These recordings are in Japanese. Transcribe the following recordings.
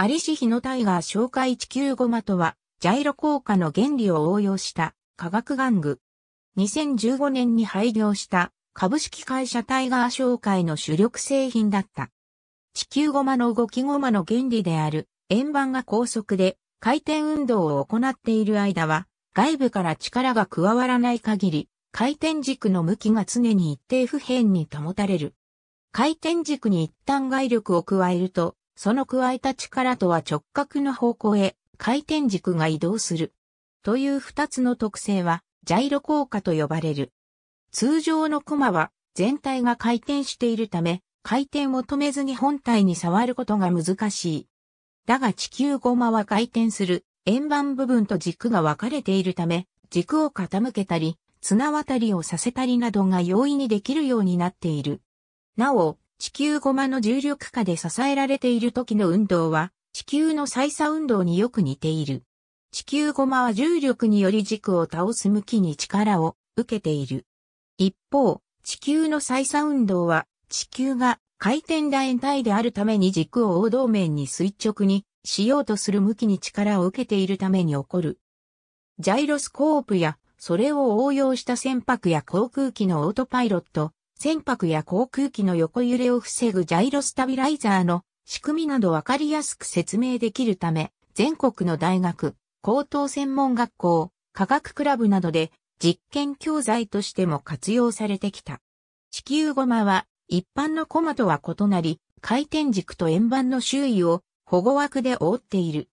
アリシヒのタイガー紹介地球ゴマとは、ジャイロ効果の原理を応用した化学玩具。2015年に廃業した株式会社タイガー商会の主力製品だった。地球ゴマの動きゴマの原理である円盤が高速で回転運動を行っている間は外部から力が加わらない限り回転軸の向きが常に一定不変に保たれる。回転軸に一旦外力を加えるとその加えた力とは直角の方向へ回転軸が移動する。という二つの特性は、ジャイロ効果と呼ばれる。通常のコマは、全体が回転しているため、回転を止めずに本体に触ることが難しい。だが地球ゴマは回転する円盤部分と軸が分かれているため、軸を傾けたり、綱渡りをさせたりなどが容易にできるようになっている。なお、地球ゴマの重力下で支えられている時の運動は、地球の再差運動によく似ている。地球ゴマは重力により軸を倒す向きに力を受けている。一方、地球の再差運動は、地球が回転楕円体であるために軸を横動面に垂直にしようとする向きに力を受けているために起こる。ジャイロスコープや、それを応用した船舶や航空機のオートパイロット、船舶や航空機の横揺れを防ぐジャイロスタビライザーの仕組みなどわかりやすく説明できるため、全国の大学、高等専門学校、科学クラブなどで実験教材としても活用されてきた。地球ゴマは一般のコマとは異なり、回転軸と円盤の周囲を保護枠で覆っている。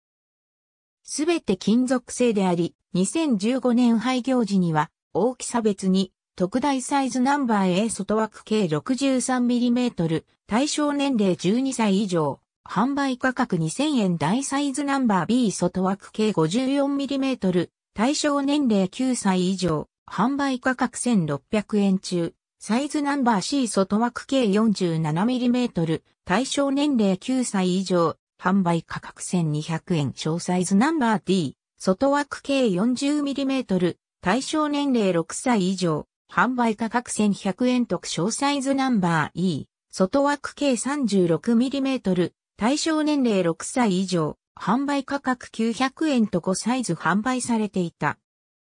すべて金属製であり、2015年廃業時には大きさ別に特大サイズナンバー A 外枠計 63mm、対象年齢12歳以上、販売価格2000円大サイズナンバー B 外枠計 54mm、対象年齢9歳以上、販売価格1600円中、サイズナンバー C 外枠計 47mm、対象年齢9歳以上、販売価格1200円小サイズナンバー D、外枠計 40mm、対象年齢6歳以上、販売価格1100円特小サイズナンバー E、外枠計 36mm、対象年齢6歳以上、販売価格900円と5サイズ販売されていた。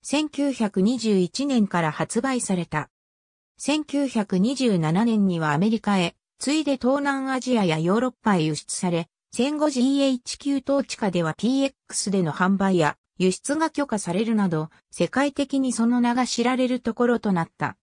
1921年から発売された。1927年にはアメリカへ、ついで東南アジアやヨーロッパへ輸出され、戦後 GHQ 統治下では PX での販売や輸出が許可されるなど、世界的にその名が知られるところとなった。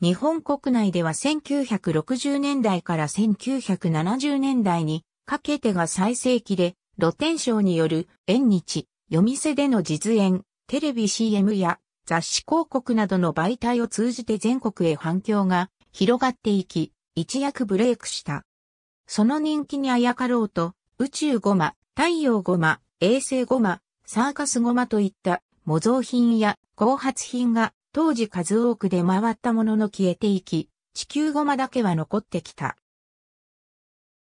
日本国内では1960年代から1970年代にかけてが最盛期で、露天商による縁日、夜店での実演、テレビ CM や雑誌広告などの媒体を通じて全国へ反響が広がっていき、一躍ブレイクした。その人気にあやかろうと、宇宙ゴマ、太陽ゴマ、衛星ゴマ、サーカスゴマといった模造品や後発品が当時数多く出回ったものの消えていき、地球ゴマだけは残ってきた。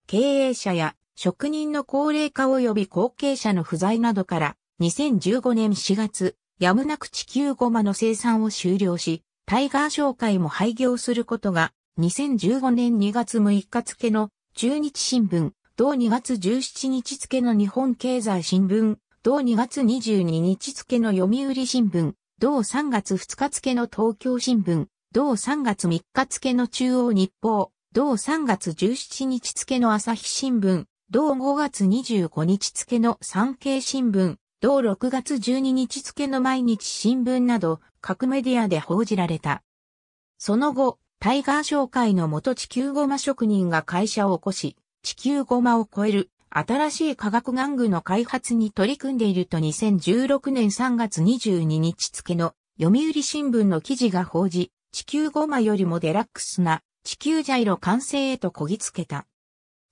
経営者や職人の高齢化及び後継者の不在などから2015年4月、やむなく地球ゴマの生産を終了し、タイガー商会も廃業することが2015年2月6日付の中日新聞、同2月17日付の日本経済新聞、同2月22日付の読売新聞、同3月2日付の東京新聞、同3月3日付の中央日報、同3月17日付の朝日新聞、同5月25日付の産経新聞、同6月12日付の毎日新聞など各メディアで報じられた。その後、タイガー商会の元地球ゴマ職人が会社を起こし、地球ゴマを超える新しい科学玩具の開発に取り組んでいると2016年3月22日付の読売新聞の記事が報じ、地球ゴマよりもデラックスな地球ジャイロ完成へとこぎつけた。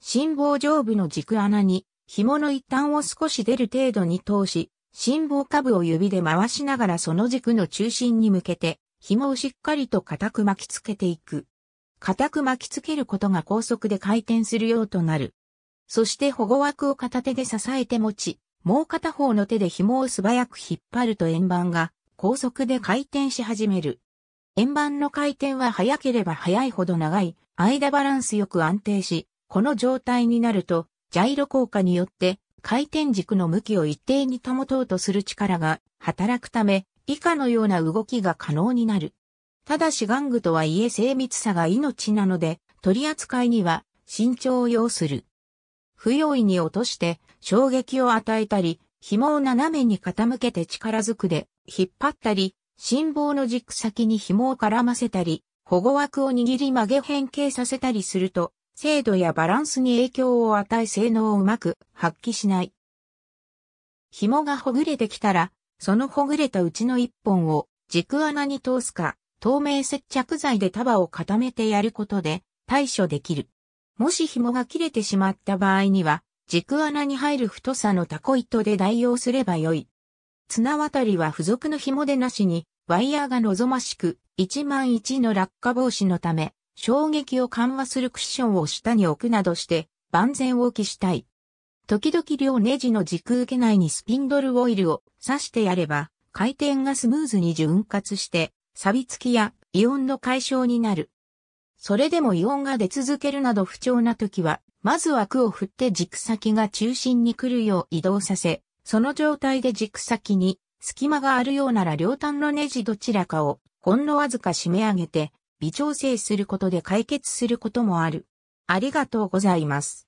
心房上部の軸穴に紐の一端を少し出る程度に通し、心房下部を指で回しながらその軸の中心に向けて、紐をしっかりと固く巻きつけていく。固く巻きつけることが高速で回転するようとなる。そして保護枠を片手で支えて持ち、もう片方の手で紐を素早く引っ張ると円盤が高速で回転し始める。円盤の回転は早ければ早いほど長い、間バランスよく安定し、この状態になると、ジャイロ効果によって回転軸の向きを一定に保とうとする力が働くため、以下のような動きが可能になる。ただし玩具とはいえ精密さが命なので、取り扱いには慎重を要する。不用意に落として衝撃を与えたり、紐を斜めに傾けて力ずくで引っ張ったり、心棒の軸先に紐を絡ませたり、保護枠を握り曲げ変形させたりすると、精度やバランスに影響を与え性能をうまく発揮しない。紐がほぐれてきたら、そのほぐれたうちの一本を軸穴に通すか、透明接着剤で束を固めてやることで対処できる。もし紐が切れてしまった場合には、軸穴に入る太さのタコ糸で代用すればよい。綱渡りは付属の紐でなしに、ワイヤーが望ましく、1万1の落下防止のため、衝撃を緩和するクッションを下に置くなどして、万全を期したい。時々両ネジの軸受け内にスピンドルオイルを刺してやれば、回転がスムーズに潤滑して、錆びつきや異音の解消になる。それでも異音が出続けるなど不調な時は、まず枠を振って軸先が中心に来るよう移動させ、その状態で軸先に隙間があるようなら両端のネジどちらかをほんのわずか締め上げて微調整することで解決することもある。ありがとうございます。